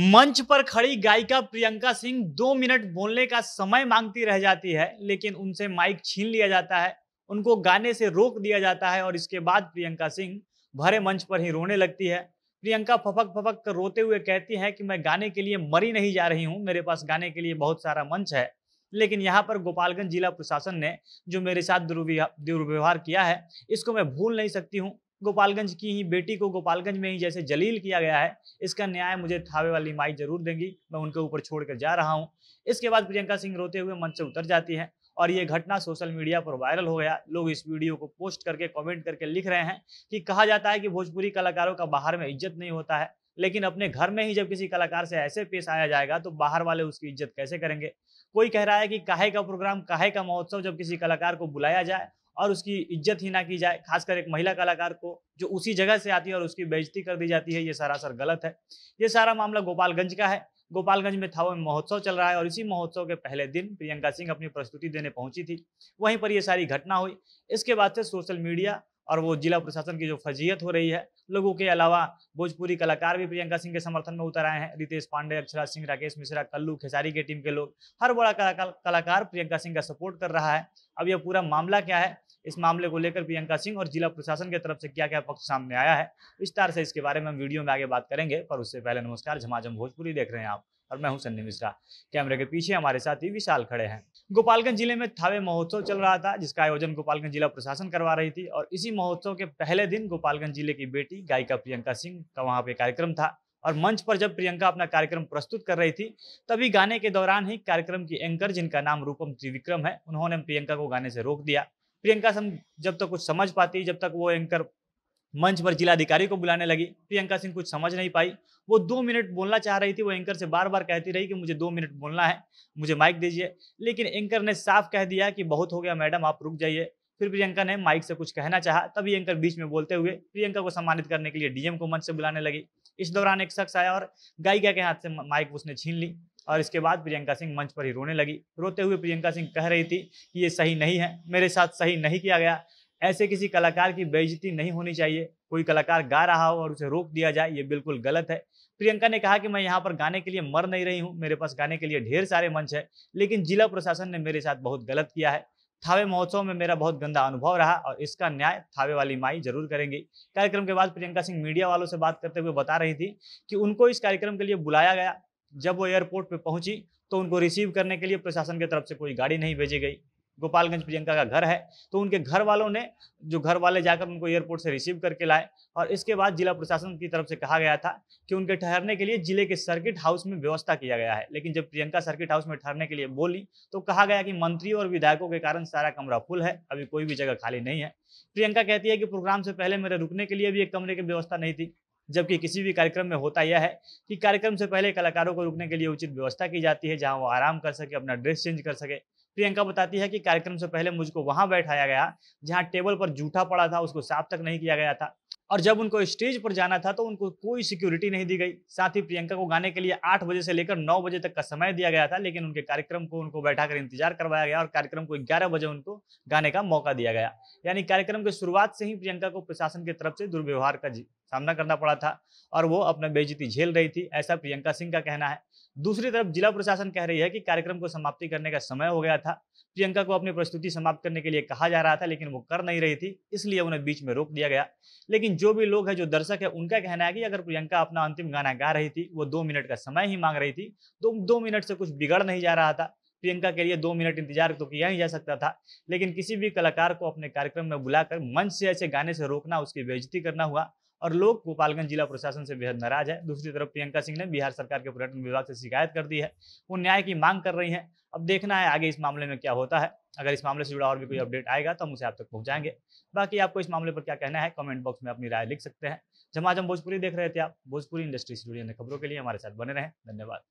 मंच पर खड़ी गायिका प्रियंका सिंह दो मिनट बोलने का समय मांगती रह जाती है लेकिन उनसे माइक छीन लिया जाता है उनको गाने से रोक दिया जाता है और इसके बाद प्रियंका सिंह भरे मंच पर ही रोने लगती है प्रियंका फपक फपक कर रोते हुए कहती है कि मैं गाने के लिए मरी नहीं जा रही हूँ मेरे पास गाने के लिए बहुत सारा मंच है लेकिन यहाँ पर गोपालगंज जिला प्रशासन ने जो मेरे साथ दुर्व्यवहार किया है इसको मैं भूल नहीं सकती हूँ गोपालगंज की ही बेटी को गोपालगंज में ही जैसे जलील किया गया है इसका न्याय मुझे थावे वाली माई जरूर देंगी मैं उनके ऊपर छोड़कर जा रहा हूँ इसके बाद प्रियंका सिंह रोते हुए मंच से उतर जाती है और ये घटना सोशल मीडिया पर वायरल हो गया लोग इस वीडियो को पोस्ट करके कमेंट करके लिख रहे हैं कि कहा जाता है कि भोजपुरी कलाकारों का बाहर में इज्जत नहीं होता है लेकिन अपने घर में ही जब किसी कलाकार से ऐसे पेश आया जाएगा तो बाहर वाले उसकी इज्जत कैसे करेंगे कोई कह रहा है कि काहे का प्रोग्राम काहे का महोत्सव जब किसी कलाकार को बुलाया जाए और उसकी इज्जत ही ना की जाए खासकर एक महिला कलाकार को जो उसी जगह से आती है और उसकी बेइज्जती कर दी जाती है ये सरासर गलत है ये सारा मामला गोपालगंज का है गोपालगंज में थावा में महोत्सव चल रहा है और इसी महोत्सव के पहले दिन प्रियंका सिंह अपनी प्रस्तुति देने पहुंची थी वहीं पर यह सारी घटना हुई इसके बाद से सोशल मीडिया और वो जिला प्रशासन की जो फजीयत हो रही है लोगों के अलावा भोजपुरी कलाकार भी प्रियंका सिंह के समर्थन में उतर आए हैं रितेश पांडे अक्षरा सिंह राकेश मिश्रा कल्लू खेसारी के टीम के लोग हर बड़ा कलाकार प्रियंका सिंह का सपोर्ट कर रहा है अब यह पूरा मामला क्या है इस मामले को लेकर प्रियंका सिंह और जिला प्रशासन की तरफ से क्या क्या पक्ष सामने आया है विस्तार से इसके बारे में हम वीडियो में आगे बात करेंगे पर उससे पहले नमस्कार झमाझम भोजपुरी देख रहे हैं आप और मैं हूं सन्नी मिश्रा कैमरे के पीछे हमारे साथी विशाल खड़े हैं गोपालगंज जिले में थावे महोत्सव चल रहा था जिसका आयोजन गोपालगंज जिला प्रशासन करवा रही थी और इसी महोत्सव के पहले दिन गोपालगंज जिले की बेटी गायिका प्रियंका सिंह का वहाँ पे कार्यक्रम था और मंच पर जब प्रियंका अपना कार्यक्रम प्रस्तुत कर रही थी तभी गाने के दौरान ही कार्यक्रम की एंकर जिनका नाम रूपम त्रिविक्रम है उन्होंने प्रियंका को गाने से रोक दिया प्रियंका सम जब तक तो कुछ समझ पाती जब तक वो एंकर मंच पर जिलाधिकारी को बुलाने लगी प्रियंका सिंह कुछ समझ नहीं पाई वो दो मिनट बोलना चाह रही थी वो एंकर से बार बार कहती रही कि मुझे दो मिनट बोलना है मुझे माइक दीजिए लेकिन एंकर ने साफ कह दिया कि बहुत हो गया मैडम आप रुक जाइए फिर प्रियंका ने माइक से कुछ कहना चाहा तभी एंकर बीच में बोलते हुए प्रियंका को सम्मानित करने के लिए डीएम को मंच से बुलाने लगी इस दौरान एक शख्स आया और गायिका के हाथ से माइक उसने छीन ली और इसके बाद प्रियंका सिंह मंच पर ही रोने लगी रोते हुए प्रियंका सिंह कह रही थी कि ये सही नहीं है मेरे साथ सही नहीं किया गया ऐसे किसी कलाकार की बेइज्जती नहीं होनी चाहिए कोई कलाकार गा रहा हो और उसे रोक दिया जाए ये बिल्कुल गलत है प्रियंका ने कहा कि मैं यहाँ पर गाने के लिए मर नहीं रही हूँ मेरे पास गाने के लिए ढेर सारे मंच है लेकिन जिला प्रशासन ने मेरे साथ बहुत गलत किया है थावे महोत्सव में मेरा बहुत गंदा अनुभव रहा और इसका न्याय थावे वाली माई जरूर करेंगी कार्यक्रम के बाद प्रियंका सिंह मीडिया वालों से बात करते हुए बता रही थी कि उनको इस कार्यक्रम के लिए बुलाया गया जब वो एयरपोर्ट पर पहुंची तो उनको रिसीव करने के लिए प्रशासन की तरफ से कोई गाड़ी नहीं भेजी गई गोपालगंज प्रियंका का घर है तो उनके घर वालों ने जो घर वाले जाकर उनको एयरपोर्ट से रिसीव करके लाए और इसके बाद जिला प्रशासन की तरफ से कहा गया था कि उनके ठहरने के लिए जिले के सर्किट हाउस में व्यवस्था किया गया है लेकिन जब प्रियंका सर्किट हाउस में ठहरने के लिए बोली तो कहा गया कि मंत्री और विधायकों के कारण सारा कमरा फुल है अभी कोई भी जगह खाली नहीं है प्रियंका कहती है कि प्रोग्राम से पहले मेरे रुकने के लिए भी एक कमरे की व्यवस्था नहीं थी जबकि किसी भी कार्यक्रम में होता यह है कि कार्यक्रम से पहले कलाकारों को रुकने के लिए उचित व्यवस्था की जाती है जहां वो आराम कर सके अपना ड्रेस चेंज कर सके प्रियंका बताती है कि कार्यक्रम से पहले मुझको वहां बैठाया गया जहां टेबल पर जूठा पड़ा था उसको साफ तक नहीं किया गया था और जब उनको स्टेज पर जाना था तो उनको कोई सिक्योरिटी नहीं दी गई साथ ही प्रियंका को गाने के लिए आठ बजे से लेकर नौ बजे तक का समय दिया गया था लेकिन उनके कार्यक्रम को उनको कर इंतजार करवाया गया और कार्यक्रम को ग्यारह बजे उनको गाने का मौका दिया गया यानी कार्यक्रम की शुरुआत से ही प्रियंका को प्रशासन की तरफ से दुर्व्यवहार का सामना करना पड़ा था और वो अपना बेजती झेल रही थी ऐसा प्रियंका सिंह का कहना है दूसरी तरफ जिला प्रशासन कह रही है कि कार्यक्रम को समाप्ति करने का समय हो गया था प्रियंका को अपनी प्रस्तुति समाप्त करने के लिए कहा जा रहा था लेकिन वो कर नहीं रही थी इसलिए उन्हें बीच में रोक दिया गया लेकिन जो भी लोग हैं जो दर्शक है उनका कहना है कि अगर प्रियंका अपना अंतिम गाना गा रही थी वो दो मिनट का समय ही मांग रही थी तो दो मिनट से कुछ बिगड़ नहीं जा रहा था प्रियंका के लिए दो मिनट इंतजार तो किया ही जा सकता था लेकिन किसी भी कलाकार को अपने कार्यक्रम में बुलाकर मंच से ऐसे गाने से रोकना उसकी बेजती करना हुआ और लोग गोपालगंज जिला प्रशासन से बेहद नाराज है दूसरी तरफ प्रियंका सिंह ने बिहार सरकार के पर्यटन विभाग से शिकायत कर दी है वो न्याय की मांग कर रही है अब देखना है आगे इस मामले में क्या होता है अगर इस मामले से जुड़ा और भी कोई अपडेट आएगा तो हम उसे आप तक पहुंचाएंगे बाकी आपको इस मामले पर क्या कहना है कमेंट बॉक्स में अपनी राय लिख सकते हैं जमाजम भोजपुरी देख रहे थे आप भोजपुरी इंडस्ट्री से जुड़ी अन्य खबरों के लिए हमारे साथ बने रहें धन्यवाद